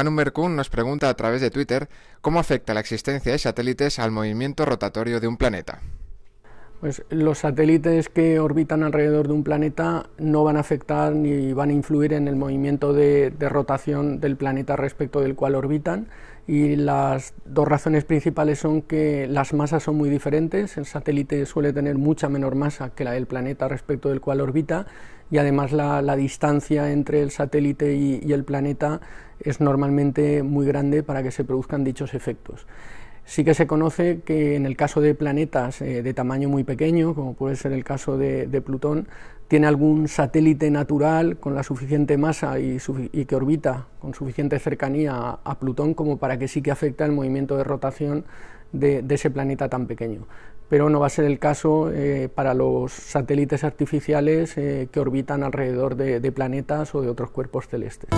Manu Merkun nos pregunta a través de Twitter cómo afecta la existencia de satélites al movimiento rotatorio de un planeta. Pues los satélites que orbitan alrededor de un planeta no van a afectar ni van a influir en el movimiento de, rotación del planeta respecto del cual orbitan y las dos razones principales son que las masas son muy diferentes, el satélite suele tener mucha menor masa que la del planeta respecto del cual orbita y además la, distancia entre el satélite y el planeta es normalmente muy grande para que se produzcan dichos efectos. Sí que se conoce que en el caso de planetas eh, de tamaño muy pequeño, como puede ser el caso de, Plutón, tiene algún satélite natural con la suficiente masa y, que orbita con suficiente cercanía a, Plutón como para que sí que afecta el movimiento de rotación de, ese planeta tan pequeño. Pero no va a ser el caso eh, para los satélites artificiales eh, que orbitan alrededor de planetas o de otros cuerpos celestes.